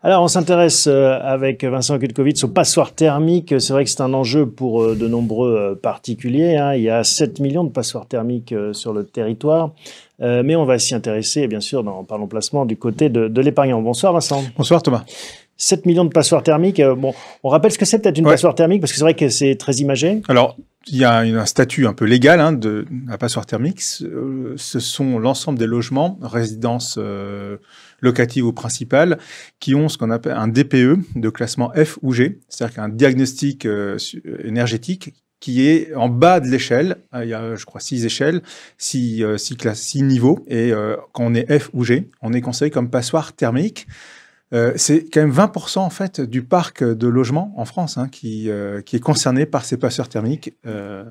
Alors, on s'intéresse euh, avec Vincent Kutkovitz aux passoires thermiques. C'est vrai que c'est un enjeu pour euh, de nombreux euh, particuliers. Hein. Il y a 7 millions de passoires thermiques sur le territoire. mais on va s'y intéresser, bien sûr, dans l'emplacement Placement, du côté de, de l'épargnant. Bonsoir, Vincent. Bonsoir, Thomas. 7 millions de passoires thermiques. Euh, bon, on rappelle ce que c'est peut-être une passoire thermique, parce que c'est vrai que c'est très imagé. Alors, il y a un statut un peu légal hein, de la passoire thermique. Euh, ce sont l'ensemble des logements, résidences euh, locatives ou principales, qui ont ce qu'on appelle un DPE de classement F ou G, c'est-à-dire qu'un diagnostic euh, énergétique qui est en bas de l'échelle. Il y a, je crois, six échelles, six, niveaux. Et quand on est F ou G, on est considéré comme passoire thermique. Euh, c'est quand même 20% en fait du parc de logement en France hein, qui, euh, qui, est concerné par ces passeurs thermiques. Euh,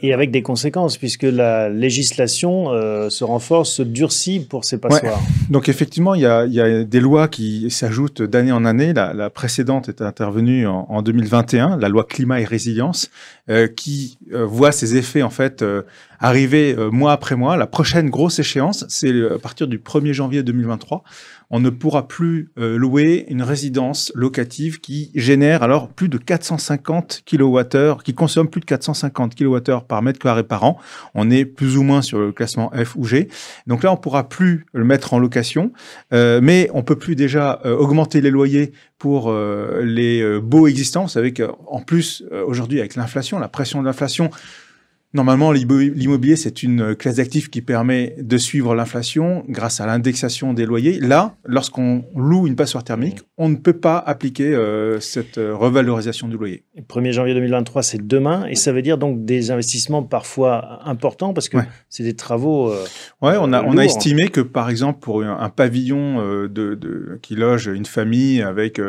et avec des conséquences, puisque la législation se renforce, se durcit pour ces passeurs. Donc effectivement, il y, a, il y, a, des lois qui s'ajoutent d'année en année. La, précédente est intervenue en, en, 2021, la loi climat et résilience, euh, qui euh, voit ses effets en fait euh, arriver mois après mois. La prochaine grosse échéance, c'est à partir du 1er janvier 2023. On ne pourra plus louer une résidence locative qui génère alors plus de 450 kWh, qui consomme plus de 450 kWh par mètre carré par an. On est plus ou moins sur le classement F ou G. Donc là, on ne pourra plus le mettre en location, mais on peut plus déjà augmenter les loyers pour les beaux existants. Vous savez plus, aujourd'hui, avec l'inflation, la pression de l'inflation. Normalement, l'immobilier, c'est une classe d'actifs qui permet de suivre l'inflation grâce à l'indexation des loyers. Là, lorsqu'on loue une passoire thermique, on ne peut pas appliquer euh, cette euh, revalorisation du loyer. 1er janvier 2023, c'est demain, et ça veut dire donc des investissements parfois importants parce que c'est des travaux. Oui, euh, ouais, on a, on a estimé que par exemple pour un, pavillon de, qui loge une famille avec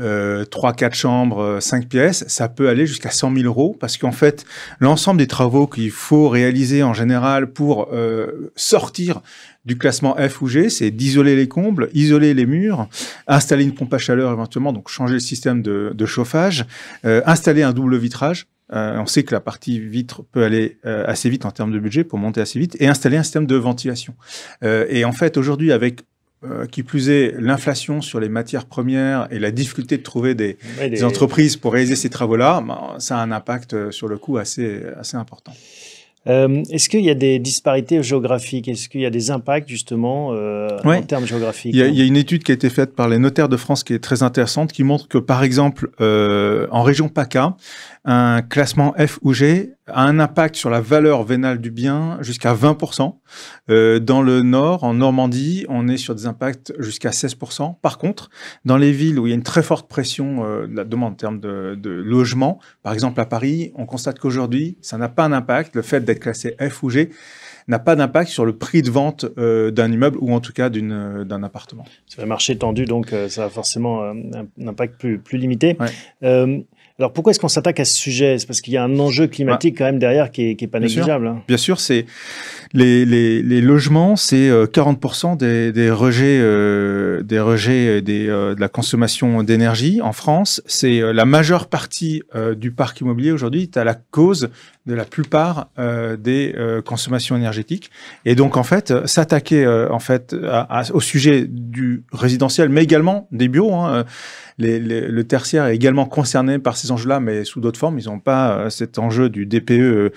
euh, 3-4 chambres, 5 euh, pièces, ça peut aller jusqu'à 100 000 euros parce qu'en fait, l'ensemble des travaux qu'il faut réaliser en général pour euh, sortir du classement F ou G, c'est d'isoler les combles, isoler les murs, installer une pompe à chaleur éventuellement, donc changer le système de, de chauffage, euh, installer un double vitrage. Euh, on sait que la partie vitre peut aller euh, assez vite en termes de budget pour monter assez vite et installer un système de ventilation. Euh, et en fait, aujourd'hui, avec euh, qui plus est, l'inflation sur les matières premières et la difficulté de trouver des, des entreprises pour réaliser ces travaux-là, ben, ça a un impact euh, sur le coût assez, assez important. Euh, Est-ce qu'il y a des disparités géographiques Est-ce qu'il y a des impacts justement euh, en termes géographiques il y, a, il y, a, une étude qui a été faite par les notaires de France qui est très intéressante, qui montre que par exemple euh, en région PACA, un classement F ou G a un impact sur la valeur vénale du bien jusqu'à 20%. Euh, dans le nord, en Normandie, on est sur des impacts jusqu'à 16%. Par contre, dans les villes où il y a une très forte pression euh, de la demande en termes de, de, logement, par exemple à Paris, on constate qu'aujourd'hui, ça n'a pas un impact. Le fait d'être classé F ou G n'a pas d'impact sur le prix de vente euh, d'un immeuble ou en tout cas d'une euh, d'un appartement. C'est un marché tendu, donc euh, ça a forcément un, impact plus, plus limité. Ouais. Alors pourquoi est-ce qu'on s'attaque à ce sujet C'est parce qu'il y a un enjeu climatique bah, quand même derrière qui est pas négligeable. Hein. Bien sûr, c'est les, logements, c'est 40% euh, des, rejets, euh, des rejets euh, de la consommation d'énergie en France. C'est la majeure partie du parc immobilier aujourd'hui est à la cause de la plupart euh, des euh, consommations énergétiques. Et donc, en fait, euh, s'attaquer en fait au sujet du résidentiel, mais également des bureaux. Hein, le tertiaire est également concerné par ces enjeux-là, mais sous d'autres formes. Ils n'ont pas cet enjeu du DPE,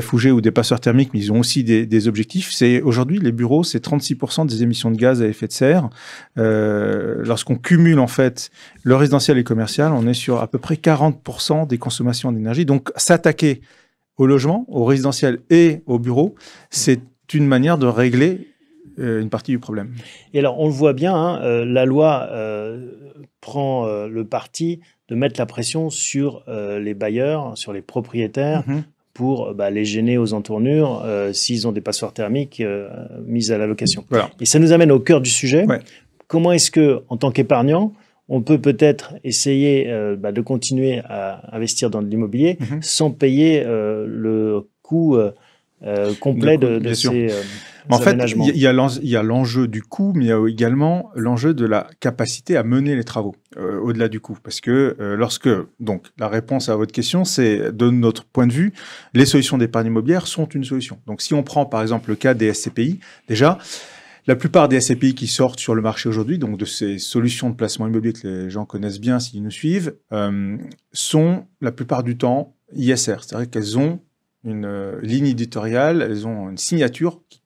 F ou G ou des passeurs thermiques, mais ils ont aussi des, des objectifs. C'est aujourd'hui les bureaux, c'est 36% des émissions de gaz à effet de serre. Lorsqu'on cumule en fait le résidentiel et commercial, on est sur à peu près 40% des consommations d'énergie. Donc, s'attaquer au logement, au résidentiel et au bureau, c'est une manière de régler euh, une partie du problème. Et alors, on le voit bien, hein, euh, la loi euh, prend le parti de mettre la pression sur les bailleurs, sur les propriétaires, mhm. pour bah, les gêner aux entournures s'ils ont des passoires thermiques mises à la location. Et ça nous amène au cœur du sujet. Comment est-ce que, en tant qu'épargnant, on peut peut-être essayer euh, bah, de continuer à investir dans de l'immobilier mhm. sans payer euh, le coût euh, complet de, de, de en fait, il y a, l'enjeu du coût, mais il y a également l'enjeu de la capacité à mener les travaux au-delà du coût. Parce que lorsque, donc, la réponse à votre question, c'est de notre point de vue, les solutions d'épargne immobilière sont une solution. Donc, si on prend par exemple le cas des SCPI, déjà, la plupart des SCPI qui sortent sur le marché aujourd'hui, donc de ces solutions de placement immobilier que les gens connaissent bien s'ils nous suivent, euh, sont la plupart du temps ISR, c'est-à-dire qu'elles ont une euh, ligne éditoriale, elles ont une signature qui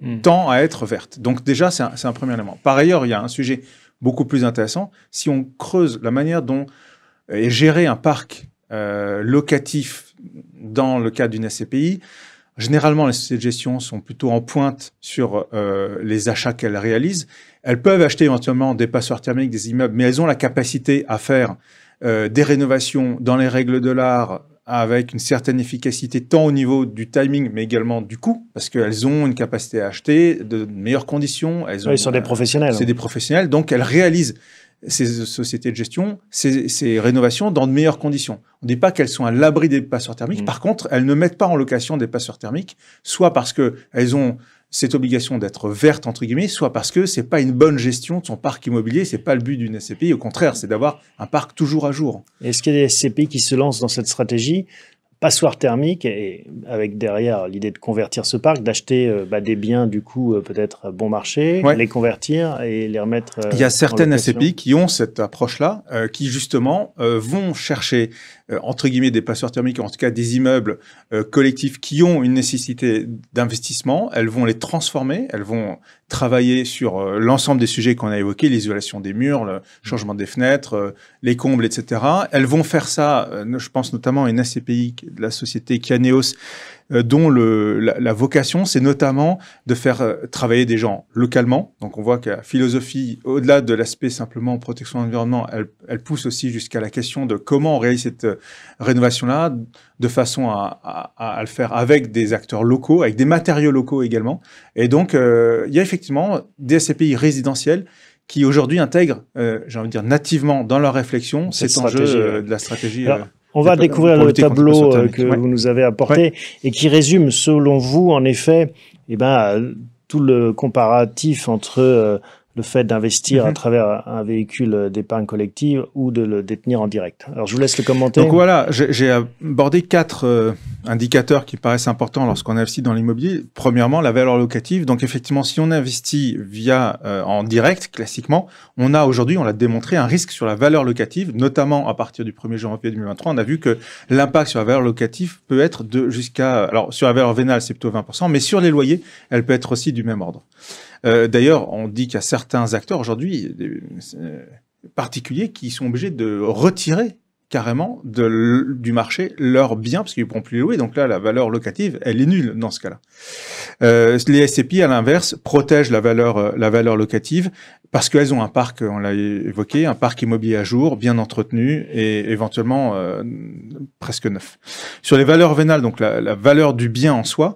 hmm. tend à être verte. Donc déjà, c'est un, premier élément. Par ailleurs, il y a un sujet beaucoup plus intéressant. Si on creuse la manière dont est géré un parc euh, locatif dans le cadre d'une SCPI, Généralement, les sociétés de gestion sont plutôt en pointe sur euh, les achats qu'elles réalisent. Elles peuvent acheter éventuellement des passoires thermiques, des immeubles, mais elles ont la capacité à faire euh, des rénovations dans les règles de l'art avec une certaine efficacité, tant au niveau du timing, mais également du coût, parce qu'elles ont une capacité à acheter de meilleures conditions. Elles sont des euh, professionnels. C'est hein. des professionnels, donc elles réalisent ces sociétés de gestion, ces, rénovations dans de meilleures conditions. On ne dit pas qu'elles sont à l'abri des passeurs thermiques. Mmh. Par contre, elles ne mettent pas en location des passeurs thermiques, soit parce qu'elles ont cette obligation d'être vertes », entre guillemets, soit parce que c'est pas une bonne gestion de son parc immobilier, c'est pas le but d'une SCPI. Au contraire, c'est d'avoir un parc toujours à jour. Est-ce qu'il y a des SCPI qui se lancent dans cette stratégie Assoir thermique et avec derrière l'idée de convertir ce parc, d'acheter euh, bah, des biens du coup euh, peut-être euh, bon marché, les convertir et les remettre. Il y a certaines SCPI qui ont cette approche-là, qui justement vont chercher euh, entre guillemets, des passeurs thermiques, en tout cas des immeubles euh, collectifs qui ont une nécessité d'investissement. Elles vont les transformer, elles vont travailler sur euh, l'ensemble des sujets qu'on a évoqués, l'isolation des murs, le changement des fenêtres, les combles, etc. Elles vont faire ça, je pense notamment à une ACPI de la société Kianeos, euh, dont le, la, vocation, c'est notamment de faire euh, travailler des gens localement. Donc on voit que la philosophie, au-delà de l'aspect simplement protection de l'environnement, elle, elle pousse aussi jusqu'à la question de comment on réalise cette euh, rénovation-là, de façon à, à, à, le faire avec des acteurs locaux, avec des matériaux locaux également. Et donc, il y a effectivement des SCPI résidentiels qui aujourd'hui intègrent, j'ai envie de dire nativement dans leur réflexion, cet enjeu de la stratégie. On va découvrir le tableau euh, que vous nous avez apporté et qui résume, selon vous, en effet, eh ben, euh, tout le comparatif entre euh, le fait d'investir à mhm. travers un véhicule d'épargne collective ou de le détenir en direct. Alors je vous laisse le commenter. Donc voilà, j'ai abordé quatre euh, indicateurs qui paraissent importants lorsqu'on investit dans l'immobilier. Premièrement, la valeur locative. Donc effectivement, si on investit via euh, en direct, classiquement, on a aujourd'hui, on l'a démontré, un risque sur la valeur locative, notamment à partir du 1er janvier 2023. On a vu que l'impact sur la valeur locative peut être de jusqu'à... Alors sur la valeur vénale, c'est plutôt 20%, mais sur les loyers, elle peut être aussi du même ordre. Euh, d'ailleurs, on dit qu'il y a certains acteurs aujourd'hui euh, particuliers qui sont obligés de retirer carrément du marché leur bien parce qu'ils ne pourront plus les louer. Donc là, la valeur locative, elle est nulle dans ce cas-là. Euh, les SCPI, à l'inverse, protègent la valeur, la valeur locative parce qu'elles ont un parc, on l'a évoqué, un parc immobilier à jour, bien entretenu et éventuellement presque neuf. Sur les valeurs vénales, donc la valeur du bien en soi,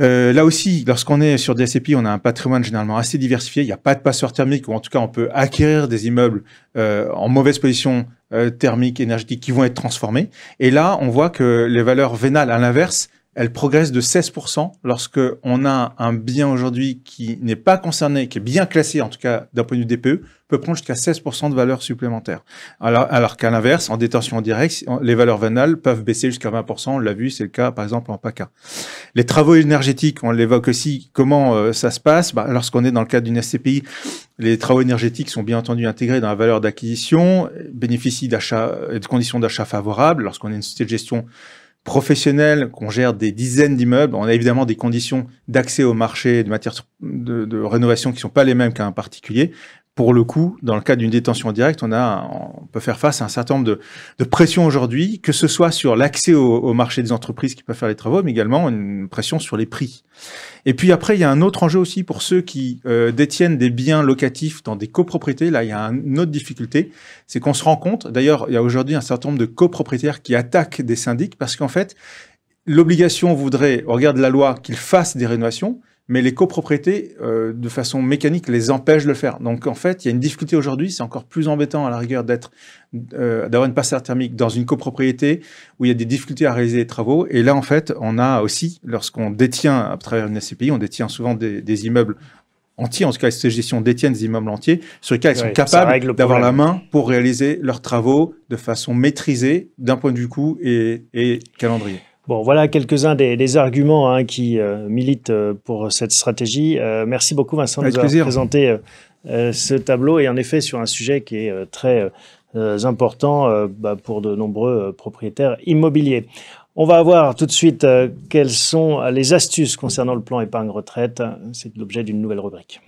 euh, là aussi, lorsqu'on est sur des on a un patrimoine généralement assez diversifié. Il n'y a pas de passeur thermique, ou en tout cas, on peut acquérir des immeubles euh, en mauvaise position euh, thermique, énergétique, qui vont être transformés. Et là, on voit que les valeurs vénales, à l'inverse, elle progresse de 16% lorsque on a un bien aujourd'hui qui n'est pas concerné, qui est bien classé, en tout cas d'un point de vue DPE, peut prendre jusqu'à 16% de valeur supplémentaire. Alors, alors qu'à l'inverse, en détention en direct, les valeurs vanales peuvent baisser jusqu'à 20%. On l'a vu, c'est le cas par exemple en PACA. Les travaux énergétiques, on l'évoque aussi, comment euh, ça se passe bah, Lorsqu'on est dans le cadre d'une SCPI, les travaux énergétiques sont bien entendu intégrés dans la valeur d'acquisition, bénéficient d'achat, euh, de conditions d'achat favorables. Lorsqu'on est une société de gestion professionnels, qu'on gère des dizaines d'immeubles, on a évidemment des conditions d'accès au marché de matières de, de rénovation qui ne sont pas les mêmes qu'un particulier pour le coup, dans le cas d'une détention directe, on, a, on peut faire face à un certain nombre de, pressions aujourd'hui, que ce soit sur l'accès au, marché des entreprises qui peuvent faire les travaux, mais également une pression sur les prix. Et puis après, il y a un autre enjeu aussi pour ceux qui euh, détiennent des biens locatifs dans des copropriétés. Là, il y a une autre difficulté, c'est qu'on se rend compte, d'ailleurs, il y a aujourd'hui un certain nombre de copropriétaires qui attaquent des syndics parce qu'en fait, l'obligation voudrait, au regard la loi, qu'ils fassent des rénovations, mais les copropriétés, euh, de façon mécanique, les empêchent de le faire. Donc en fait, il y a une difficulté aujourd'hui, c'est encore plus embêtant à la rigueur d'être, euh, d'avoir une passerelle thermique dans une copropriété où il y a des difficultés à réaliser les travaux. Et là, en fait, on a aussi, lorsqu'on détient à travers une SCPI, on détient souvent des, immeubles entiers, en tout cas ces détiennent des immeubles entiers, sur lesquels ils sont capables d'avoir la main pour réaliser leurs travaux de façon maîtrisée d'un point de vue coût et, et calendrier. Bon, voilà quelques-uns des, arguments hein, qui euh, militent euh, pour cette stratégie. Euh, merci beaucoup, Vincent, de nous ce tableau et en effet sur un sujet qui est très important bah, pour de nombreux propriétaires immobiliers. On va voir tout de suite quelles sont les astuces concernant le plan épargne retraite. C'est l'objet d'une nouvelle rubrique.